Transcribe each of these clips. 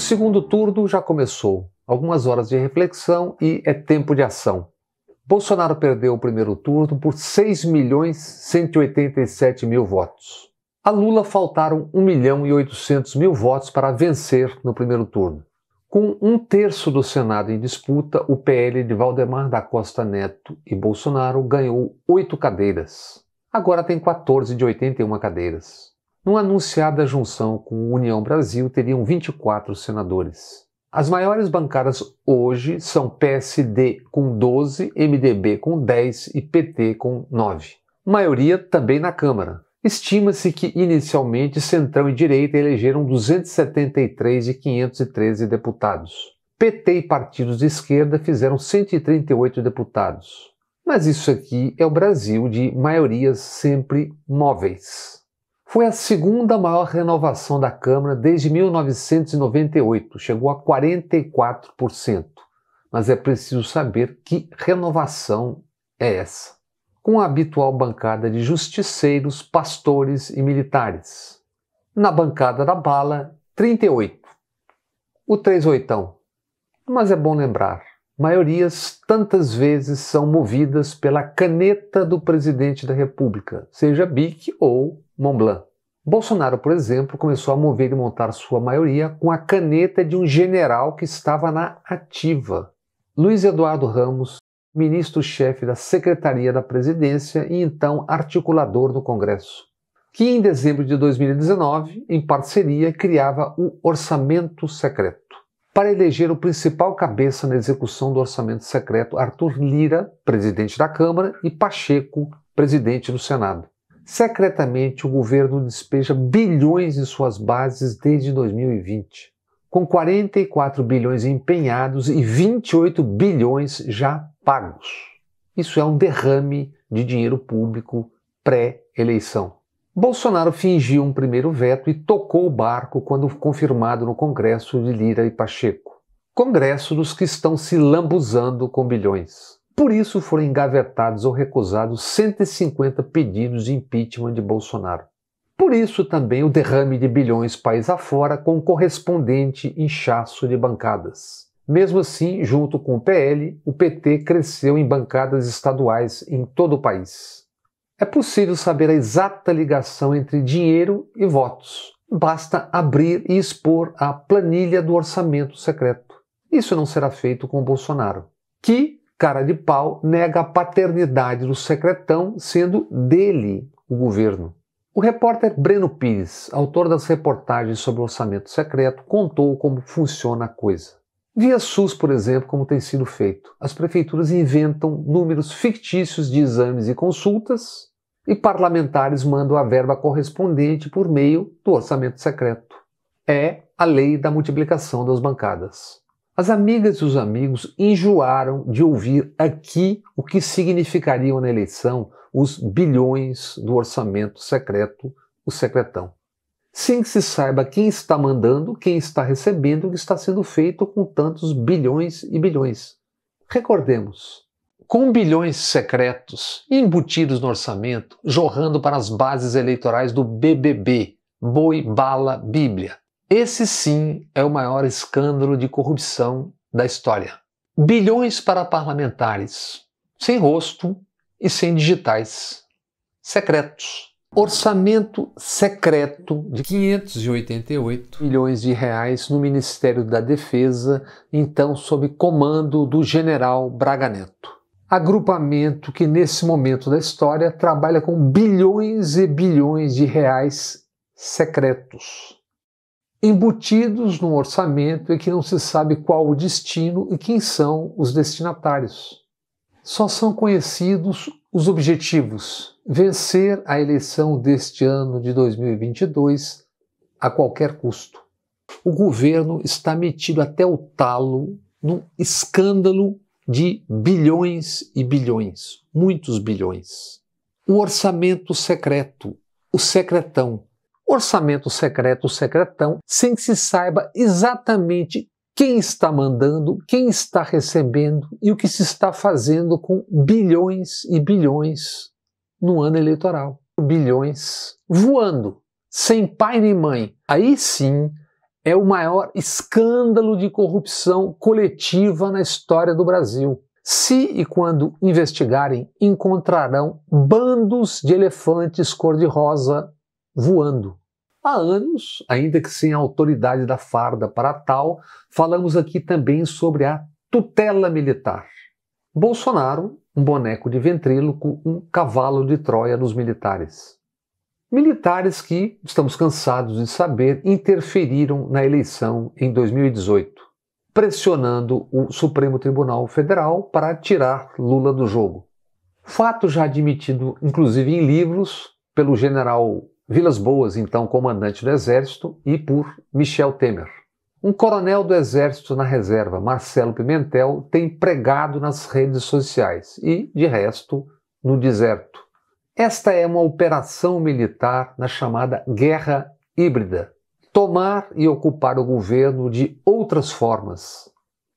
O segundo turno já começou. Algumas horas de reflexão e é tempo de ação. Bolsonaro perdeu o primeiro turno por 6 milhões 187 mil votos. A Lula faltaram 1 milhão e 800 mil votos para vencer no primeiro turno. Com um terço do Senado em disputa, o PL de Valdemar da Costa Neto e Bolsonaro ganhou oito cadeiras. Agora tem 14 de 81 cadeiras. Numa anunciada junção com União Brasil, teriam 24 senadores. As maiores bancadas hoje são PSD com 12, MDB com 10 e PT com 9. Maioria também na Câmara. Estima-se que inicialmente Centrão e Direita elegeram 273 de 513 deputados. PT e partidos de esquerda fizeram 138 deputados. Mas isso aqui é o Brasil de maiorias sempre móveis. Foi a segunda maior renovação da Câmara desde 1998, chegou a 44%. Mas é preciso saber que renovação é essa. Com a habitual bancada de justiceiros, pastores e militares. Na bancada da bala, 38. O 3 oitão. Mas é bom lembrar, maiorias tantas vezes são movidas pela caneta do presidente da República, seja BIC ou Montblanc. Bolsonaro, por exemplo, começou a mover e montar sua maioria com a caneta de um general que estava na ativa. Luiz Eduardo Ramos, ministro-chefe da Secretaria da Presidência e então articulador do Congresso, que em dezembro de 2019, em parceria, criava o orçamento secreto para eleger o principal cabeça na execução do orçamento secreto Arthur Lira, presidente da Câmara, e Pacheco, presidente do Senado. Secretamente, o governo despeja bilhões em suas bases desde 2020, com 44 bilhões empenhados e 28 bilhões já pagos. Isso é um derrame de dinheiro público pré-eleição. Bolsonaro fingiu um primeiro veto e tocou o barco quando confirmado no Congresso de Lira e Pacheco. Congresso dos que estão se lambuzando com bilhões. Por isso foram engavetados ou recusados 150 pedidos de impeachment de Bolsonaro. Por isso também o derrame de bilhões país afora com o correspondente inchaço de bancadas. Mesmo assim, junto com o PL, o PT cresceu em bancadas estaduais em todo o país. É possível saber a exata ligação entre dinheiro e votos. Basta abrir e expor a planilha do orçamento secreto. Isso não será feito com Bolsonaro, que, cara de pau, nega a paternidade do secretão, sendo dele o governo. O repórter Breno Pires, autor das reportagens sobre o orçamento secreto, contou como funciona a coisa. Via SUS, por exemplo, como tem sido feito, as prefeituras inventam números fictícios de exames e consultas e parlamentares mandam a verba correspondente por meio do orçamento secreto. É a lei da multiplicação das bancadas. As amigas e os amigos enjoaram de ouvir aqui o que significariam na eleição os bilhões do orçamento secreto, o secretão. Sem que se saiba quem está mandando, quem está recebendo, o que está sendo feito com tantos bilhões e bilhões. Recordemos, com bilhões secretos embutidos no orçamento, jorrando para as bases eleitorais do BBB, Boi Bala Bíblia. Esse sim é o maior escândalo de corrupção da história. Bilhões para parlamentares, sem rosto e sem digitais, secretos. Orçamento secreto de 588 milhões de reais no Ministério da Defesa, então sob comando do general Braga Neto agrupamento que, nesse momento da história, trabalha com bilhões e bilhões de reais secretos, embutidos num orçamento e que não se sabe qual o destino e quem são os destinatários. Só são conhecidos os objetivos: vencer a eleição deste ano de 2022 a qualquer custo. O governo está metido até o talo num escândalo de bilhões e bilhões, muitos bilhões. O orçamento secreto, o secretão. Orçamento secreto, o secretão, sem que se saiba exatamente quem está mandando, quem está recebendo e o que se está fazendo com bilhões e bilhões no ano eleitoral. Bilhões voando, sem pai nem mãe. Aí sim é o maior escândalo de corrupção coletiva na história do Brasil. Se e quando investigarem, encontrarão bandos de elefantes cor-de-rosa voando. Há anos, ainda que sem a autoridade da farda para tal, falamos aqui também sobre a tutela militar. Bolsonaro, um boneco de ventríloco, um cavalo de Troia dos militares. Militares que, estamos cansados de saber, interferiram na eleição em 2018, pressionando o Supremo Tribunal Federal para tirar Lula do jogo. Fato já admitido, inclusive em livros, pelo general Vilas Boas, então comandante do Exército, e por Michel Temer. Um coronel do Exército na Reserva, Marcelo Pimentel, tem pregado nas redes sociais e, de resto, no deserto. Esta é uma operação militar na chamada guerra híbrida. Tomar e ocupar o governo de outras formas.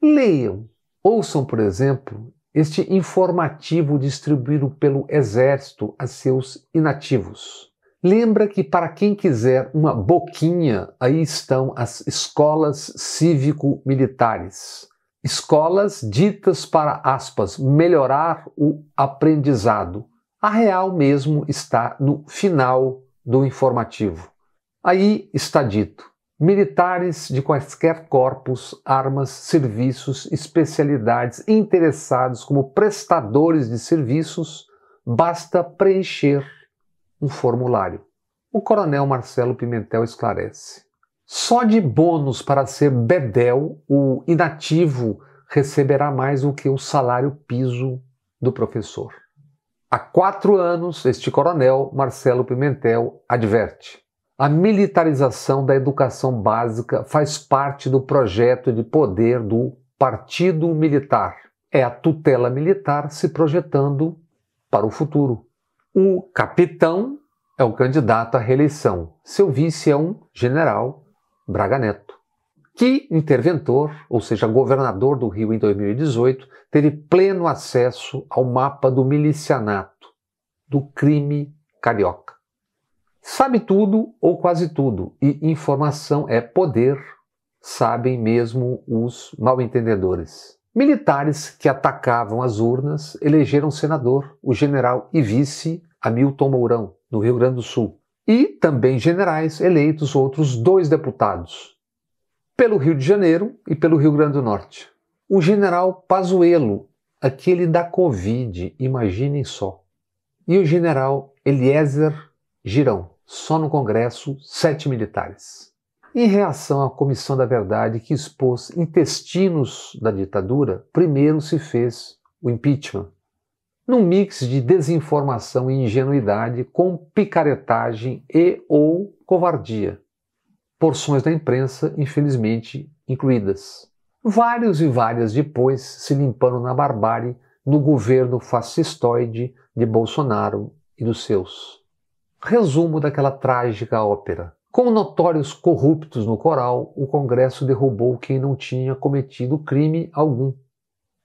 Leiam, ouçam, por exemplo, este informativo distribuído pelo Exército a seus inativos. Lembra que para quem quiser uma boquinha, aí estão as escolas cívico-militares. Escolas ditas para, aspas, melhorar o aprendizado a real mesmo está no final do informativo. Aí está dito: militares de quaisquer corpos, armas, serviços, especialidades interessados como prestadores de serviços, basta preencher um formulário. O coronel Marcelo Pimentel esclarece. Só de bônus para ser bedel, o inativo receberá mais do que o salário piso do professor. Há quatro anos, este coronel, Marcelo Pimentel, adverte: a militarização da educação básica faz parte do projeto de poder do Partido Militar. É a tutela militar se projetando para o futuro. O capitão é o candidato à reeleição. Seu vice é um general Braga Neto que interventor, ou seja, governador do Rio em 2018, teve pleno acesso ao mapa do milicianato, do crime carioca. Sabe tudo ou quase tudo, e informação é poder, sabem mesmo os mal-entendedores. Militares que atacavam as urnas elegeram senador, o general e vice Hamilton Mourão, no Rio Grande do Sul, e também generais eleitos outros dois deputados, pelo Rio de Janeiro e pelo Rio Grande do Norte. O general Pazuello, aquele da Covid, imaginem só. E o general Eliezer Girão, só no Congresso, sete militares. Em reação à Comissão da Verdade que expôs intestinos da ditadura, primeiro se fez o impeachment. Num mix de desinformação e ingenuidade com picaretagem e ou covardia porções da imprensa, infelizmente, incluídas. Vários e várias depois se limpando na barbárie no governo fascistoide de Bolsonaro e dos seus. Resumo daquela trágica ópera. Com notórios corruptos no coral, o Congresso derrubou quem não tinha cometido crime algum.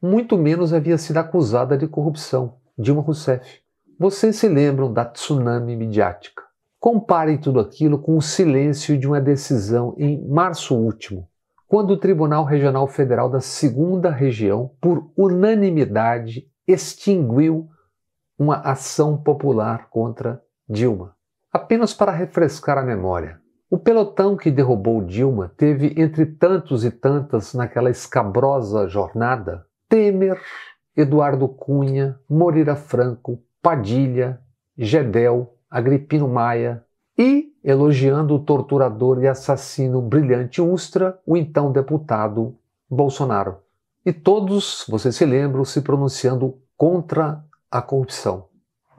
Muito menos havia sido acusada de corrupção, Dilma Rousseff. Vocês se lembram da tsunami midiática. Compare tudo aquilo com o silêncio de uma decisão em março último, quando o Tribunal Regional Federal da Segunda Região, por unanimidade, extinguiu uma ação popular contra Dilma. Apenas para refrescar a memória, o pelotão que derrubou Dilma teve, entre tantos e tantas naquela escabrosa jornada, Temer, Eduardo Cunha, Morira Franco, Padilha, Gedel, Agripino Maia, e elogiando o torturador e assassino brilhante Ustra, o então deputado Bolsonaro. E todos, vocês se lembram, se pronunciando contra a corrupção.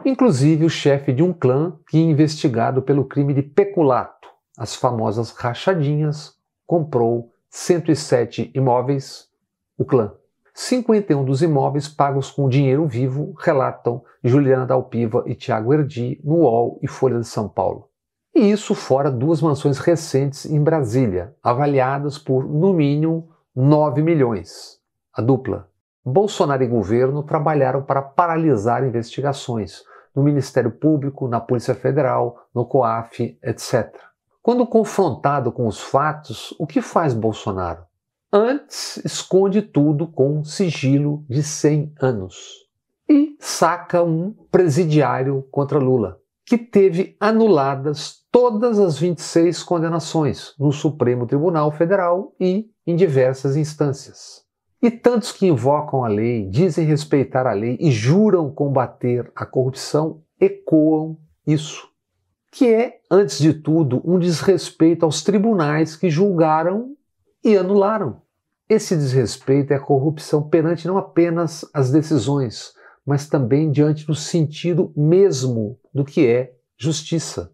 Inclusive o chefe de um clã que, investigado pelo crime de peculato, as famosas rachadinhas, comprou 107 imóveis, o clã. 51 dos imóveis pagos com dinheiro vivo, relatam Juliana Dalpiva e Tiago Erdi no UOL e Folha de São Paulo. E isso fora duas mansões recentes em Brasília, avaliadas por, no mínimo, 9 milhões. A dupla. Bolsonaro e governo trabalharam para paralisar investigações no Ministério Público, na Polícia Federal, no COAF, etc. Quando confrontado com os fatos, o que faz Bolsonaro? Antes esconde tudo com sigilo de 100 anos e saca um presidiário contra Lula, que teve anuladas todas as 26 condenações no Supremo Tribunal Federal e em diversas instâncias. E tantos que invocam a lei, dizem respeitar a lei e juram combater a corrupção ecoam isso, que é, antes de tudo, um desrespeito aos tribunais que julgaram e anularam. Esse desrespeito é a corrupção perante não apenas as decisões, mas também diante do sentido mesmo do que é justiça.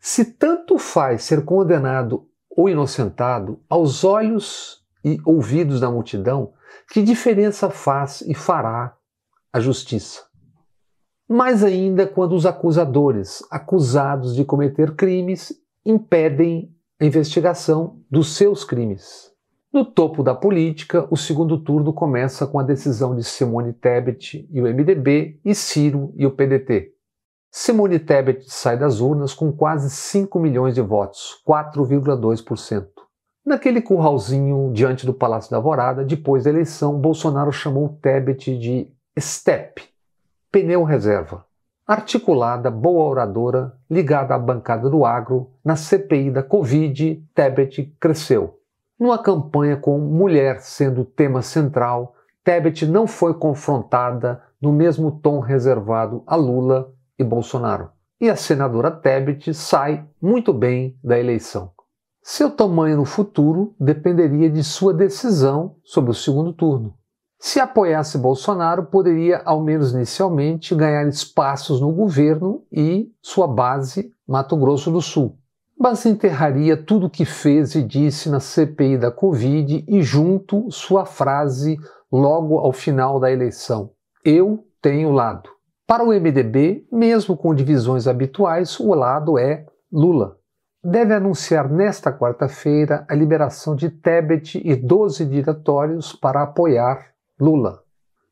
Se tanto faz ser condenado ou inocentado aos olhos e ouvidos da multidão, que diferença faz e fará a justiça? Mais ainda quando os acusadores, acusados de cometer crimes, impedem a investigação dos seus crimes. No topo da política, o segundo turno começa com a decisão de Simone Tebet e o MDB e Ciro e o PDT. Simone Tebet sai das urnas com quase 5 milhões de votos, 4,2%. Naquele curralzinho diante do Palácio da Alvorada, depois da eleição, Bolsonaro chamou Tebet de STEP, pneu reserva articulada, boa oradora, ligada à bancada do agro, na CPI da Covid, Tebet cresceu. Numa campanha com mulher sendo o tema central, Tebet não foi confrontada no mesmo tom reservado a Lula e Bolsonaro. E a senadora Tebet sai muito bem da eleição. Seu tamanho no futuro dependeria de sua decisão sobre o segundo turno. Se apoiasse Bolsonaro, poderia, ao menos inicialmente, ganhar espaços no governo e sua base, Mato Grosso do Sul. Mas enterraria tudo o que fez e disse na CPI da Covid e, junto, sua frase logo ao final da eleição: Eu tenho lado. Para o MDB, mesmo com divisões habituais, o lado é Lula deve anunciar nesta quarta-feira a liberação de Tebet e 12 diretórios para apoiar Lula.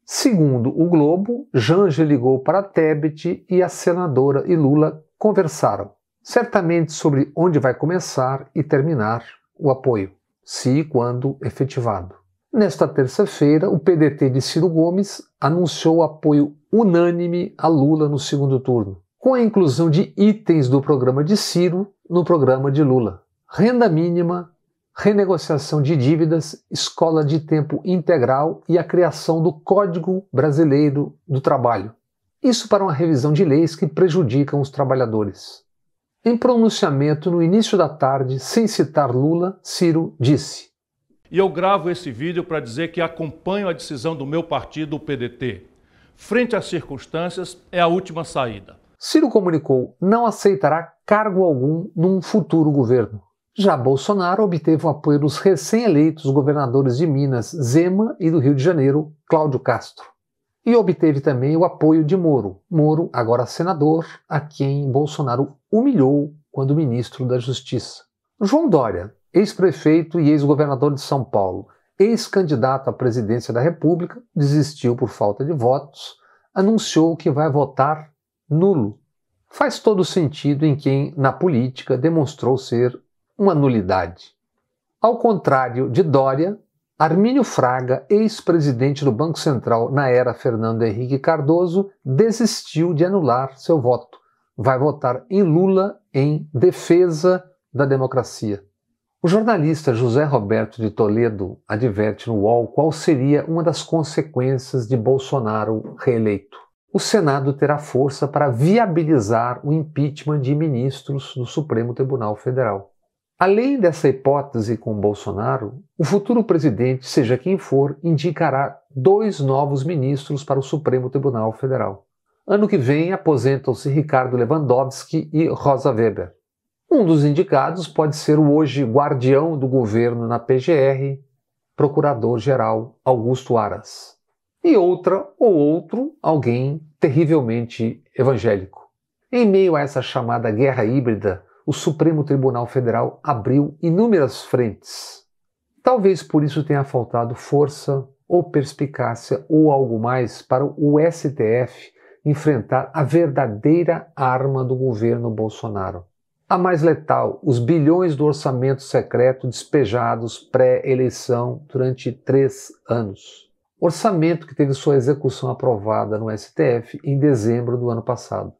Segundo o Globo, Janja ligou para Tebet e a senadora e Lula conversaram, certamente sobre onde vai começar e terminar o apoio, se e quando efetivado. Nesta terça-feira, o PDT de Ciro Gomes anunciou apoio unânime a Lula no segundo turno, com a inclusão de itens do programa de Ciro no programa de Lula. Renda mínima, renegociação de dívidas, escola de tempo integral e a criação do Código Brasileiro do Trabalho. Isso para uma revisão de leis que prejudicam os trabalhadores. Em pronunciamento no início da tarde, sem citar Lula, Ciro disse: E eu gravo esse vídeo para dizer que acompanho a decisão do meu partido, o PDT. Frente às circunstâncias, é a última saída. Ciro comunicou: não aceitará cargo algum num futuro governo. Já Bolsonaro obteve o apoio dos recém-eleitos governadores de Minas, Zema, e do Rio de Janeiro, Cláudio Castro. E obteve também o apoio de Moro, Moro, agora senador, a quem Bolsonaro humilhou quando ministro da Justiça. João Dória, ex-prefeito e ex-governador de São Paulo, ex-candidato à presidência da República, desistiu por falta de votos, anunciou que vai votar nulo. Faz todo sentido em quem, na política, demonstrou ser uma nulidade. Ao contrário de Dória, Armínio Fraga, ex-presidente do Banco Central na era Fernando Henrique Cardoso, desistiu de anular seu voto. Vai votar em Lula em defesa da democracia. O jornalista José Roberto de Toledo adverte no UOL qual seria uma das consequências de Bolsonaro reeleito. O Senado terá força para viabilizar o impeachment de ministros do Supremo Tribunal Federal. Além dessa hipótese com Bolsonaro, o futuro presidente, seja quem for, indicará dois novos ministros para o Supremo Tribunal Federal. Ano que vem aposentam-se Ricardo Lewandowski e Rosa Weber. Um dos indicados pode ser o hoje guardião do governo na PGR, Procurador-Geral Augusto Aras. E outra ou outro, alguém terrivelmente evangélico. Em meio a essa chamada guerra híbrida, o Supremo Tribunal Federal abriu inúmeras frentes. Talvez por isso tenha faltado força ou perspicácia ou algo mais para o STF enfrentar a verdadeira arma do governo Bolsonaro. A mais letal, os bilhões do orçamento secreto despejados pré-eleição durante três anos. Orçamento que teve sua execução aprovada no STF em dezembro do ano passado.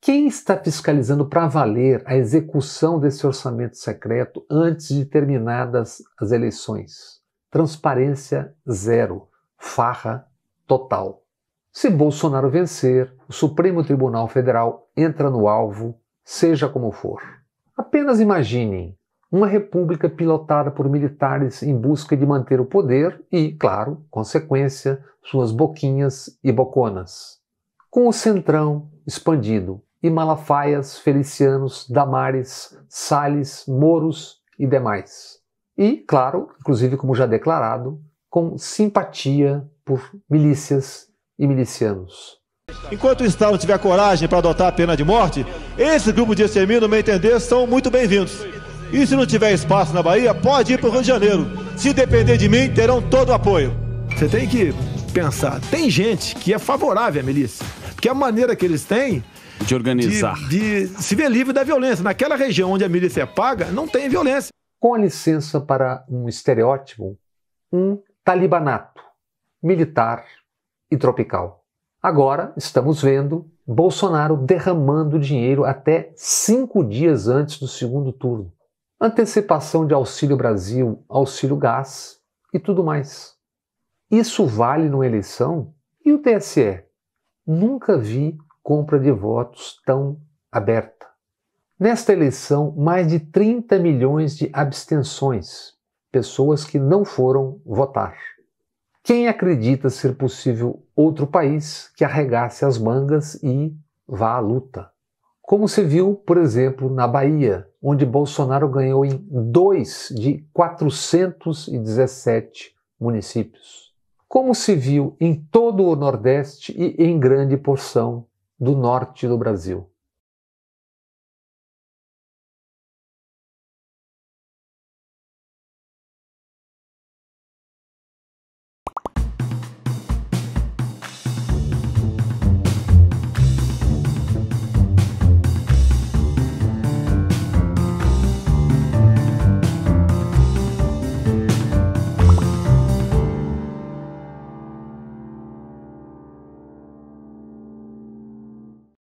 Quem está fiscalizando para valer a execução desse orçamento secreto antes de terminadas as eleições? Transparência zero, farra total. Se Bolsonaro vencer, o Supremo Tribunal Federal entra no alvo, seja como for. Apenas imaginem uma república pilotada por militares em busca de manter o poder e, claro, consequência, suas boquinhas e boconas. Com o centrão expandido, e Malafaias, Felicianos, Damares, Sales, Moros e demais. E, claro, inclusive como já declarado, com simpatia por milícias e milicianos. Enquanto o Estado tiver coragem para adotar a pena de morte, esse grupo de extermínio, no meu entender, são muito bem-vindos. E se não tiver espaço na Bahia, pode ir para o Rio de Janeiro. Se depender de mim, terão todo o apoio. Você tem que pensar, tem gente que é favorável à milícia, porque a maneira que eles têm de organizar. De, de se ver livre da violência. Naquela região onde a milícia é paga, não tem violência. Com licença para um estereótipo, um talibanato militar e tropical. Agora estamos vendo Bolsonaro derramando dinheiro até cinco dias antes do segundo turno. Antecipação de Auxílio Brasil, Auxílio Gás e tudo mais. Isso vale numa eleição? E o TSE? Nunca vi compra de votos tão aberta. Nesta eleição, mais de 30 milhões de abstenções, pessoas que não foram votar. Quem acredita ser possível outro país que arregasse as mangas e vá à luta? Como se viu, por exemplo, na Bahia, onde Bolsonaro ganhou em dois de 417 municípios. Como se viu em todo o Nordeste e em grande porção do norte do Brasil.